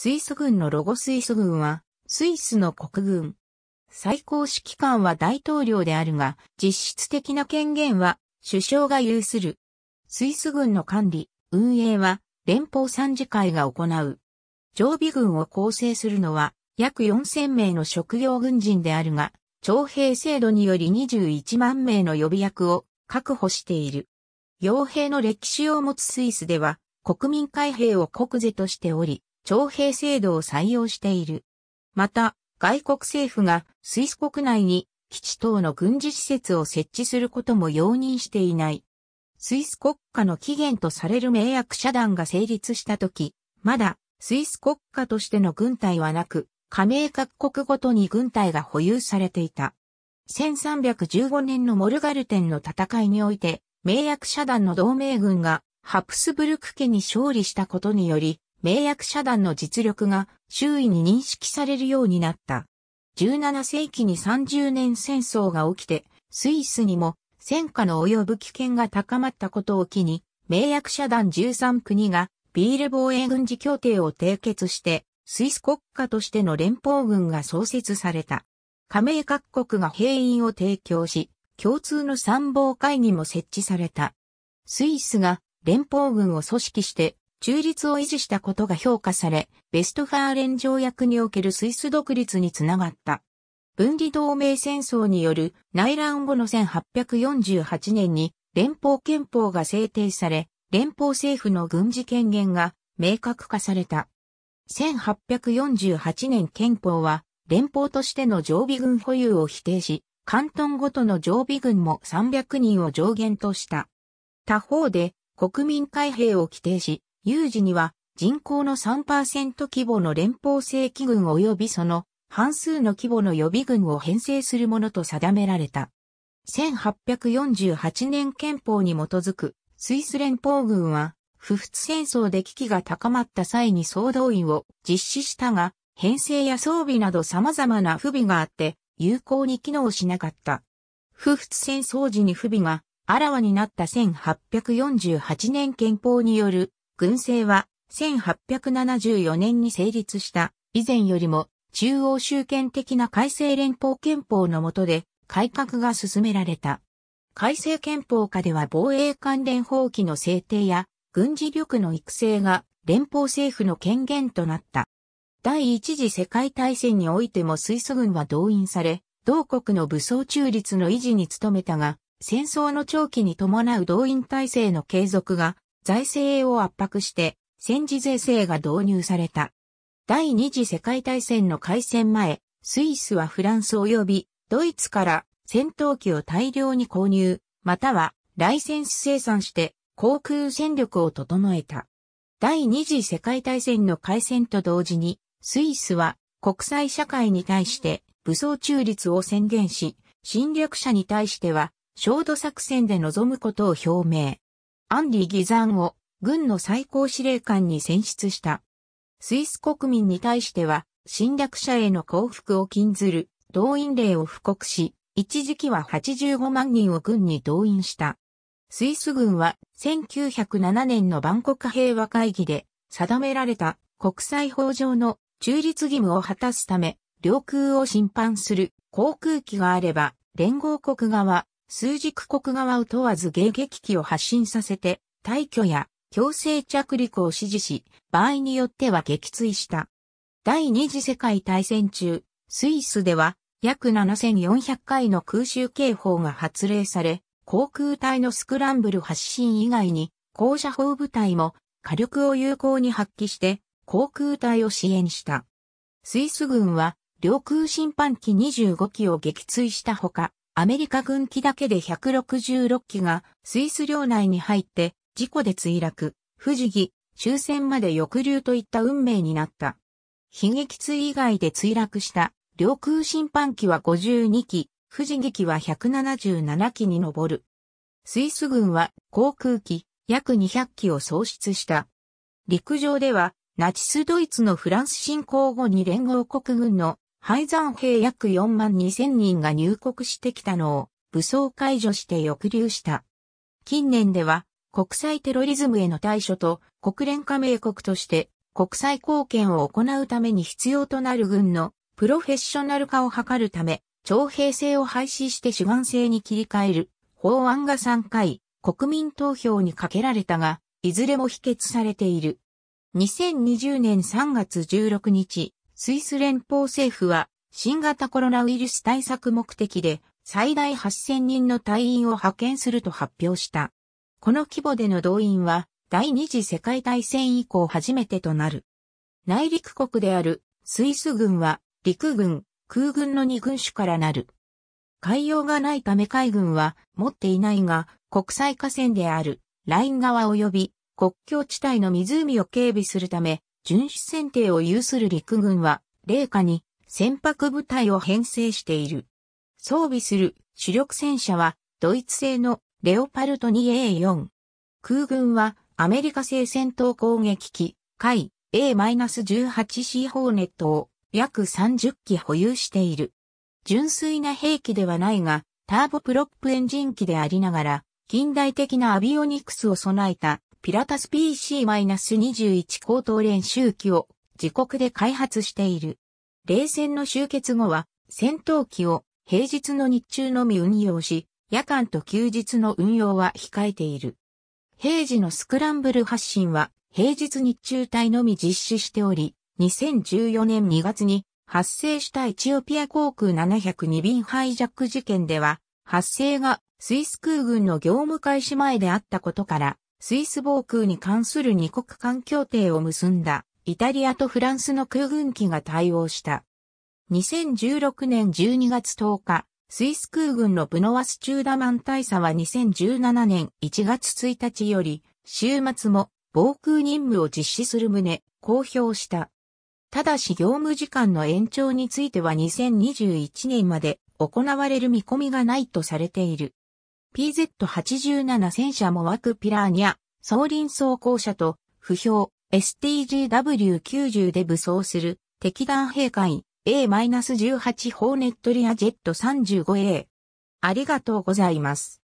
スイス軍のロゴスイス軍は、スイスの国軍。最高指揮官は大統領であるが、実質的な権限は首相が有する。スイス軍の管理、運営は連邦参事会が行う。常備軍を構成するのは約4000名の職業軍人であるが、徴兵制度により21万名の予備役を確保している。傭兵の歴史を持つスイスでは、国民開兵を国是としており、徴兵制度を採用している。また、外国政府がスイス国内に基地等の軍事施設を設置することも容認していない。スイス国家の起源とされる迷約遮断が成立した時、まだスイス国家としての軍隊はなく、加盟各国ごとに軍隊が保有されていた。1315年のモルガルテンの戦いにおいて、迷約遮断の同盟軍がハプスブルク家に勝利したことにより、名役社団の実力が周囲に認識されるようになった。17世紀に30年戦争が起きて、スイスにも戦火の及ぶ危険が高まったことを機に、名役社団13国がビール防衛軍事協定を締結して、スイス国家としての連邦軍が創設された。加盟各国が兵員を提供し、共通の参謀会議も設置された。スイスが連邦軍を組織して中立を維持したことが評価され、ベストファーレン条約におけるスイス独立につながった。分離同盟戦争による内乱後の1848年に連邦憲法が制定され、連邦政府の軍事権限が明確化された。1848年憲法は連邦としての常備軍保有を否定し、関東ごとの常備軍も300人を上限とした。他方で国民開閉を規定し、有事には人口の3%規模の連邦正規軍及びその半数の規模の予備軍を編成するものと定められた。1848年憲法に基づくスイス連邦軍は不仏戦争で危機が高まった際に総動員を実施したが、編成や装備など様々な不備があって有効に機能しなかった。不仏戦争時に不備があらわになった1848年憲法による軍政は1874年に成立した以前よりも中央集権的な改正連邦憲法の下で改革が進められた。改正憲法下では防衛関連法規の制定や軍事力の育成が連邦政府の権限となった。第一次世界大戦においても水素軍は動員され、同国の武装中立の維持に努めたが、戦争の長期に伴う動員体制の継続が財政を圧迫して、戦時税制が導入された。第二次世界大戦の開戦前、スイスはフランス及びドイツから戦闘機を大量に購入、またはライセンス生産して航空戦力を整えた。第二次世界大戦の開戦と同時に、スイスは国際社会に対して武装中立を宣言し、侵略者に対しては、焦土作戦で臨むことを表明。アンディ・ギザンを軍の最高司令官に選出した。スイス国民に対しては、侵略者への降伏を禁ずる動員令を布告し、一時期は85万人を軍に動員した。スイス軍は1907年のバンコク平和会議で定められた国際法上の中立義務を果たすため、領空を侵犯する航空機があれば、連合国側、数軸国側を問わず迎撃機を発進させて、退去や強制着陸を指示し、場合によっては撃墜した。第二次世界大戦中、スイスでは約7400回の空襲警報が発令され、航空隊のスクランブル発進以外に、高射砲部隊も火力を有効に発揮して航空隊を支援した。スイス軍は領空侵犯機25機を撃墜したほか、アメリカ軍機だけで166機がスイス領内に入って事故で墜落、不時儀、終戦まで抑留といった運命になった。悲劇墜以外で墜落した領空侵犯機は52機、不時儀機は177機に上る。スイス軍は航空機約200機を喪失した。陸上ではナチスドイツのフランス侵攻後に連合国軍の敗残兵約4万2 0人が入国してきたのを武装解除して抑留した。近年では国際テロリズムへの対処と国連加盟国として国際貢献を行うために必要となる軍のプロフェッショナル化を図るため徴兵制を廃止して主眼制に切り替える法案が3回国民投票にかけられたがいずれも否決されている。2020年3月16日、スイス連邦政府は新型コロナウイルス対策目的で最大8000人の隊員を派遣すると発表した。この規模での動員は第二次世界大戦以降初めてとなる。内陸国であるスイス軍は陸軍、空軍の2軍種からなる。海洋がないため海軍は持っていないが国際河川であるライン川及び国境地帯の湖を警備するため巡視船艇を有する陸軍は、冷下に船舶部隊を編成している。装備する主力戦車は、ドイツ製のレオパルト 2A4。空軍は、アメリカ製戦闘攻撃機、海 A-18C ホーネットを約30機保有している。純粋な兵器ではないが、ターボプロップエンジン機でありながら、近代的なアビオニクスを備えたピラタス PC-21 高等練習機を自国で開発している。冷戦の終結後は戦闘機を平日の日中のみ運用し、夜間と休日の運用は控えている。平時のスクランブル発進は平日日中帯のみ実施しており、2014年2月に発生したエチオピア航空702便ハイジャック事件では、発生がスイス空軍の業務開始前であったことから、スイス防空に関する二国間協定を結んだ、イタリアとフランスの空軍機が対応した。2016年12月10日、スイス空軍のブノワスチューダマン大佐は2017年1月1日より、週末も防空任務を実施する旨、公表した。ただし業務時間の延長については2021年まで行われる見込みがないとされている。PZ87 戦車も枠ピラーニャ、総輪装甲車と、不評、STGW90 で武装する、敵弾兵艦 A-18 ホーネットリアジェット 35A。ありがとうございます。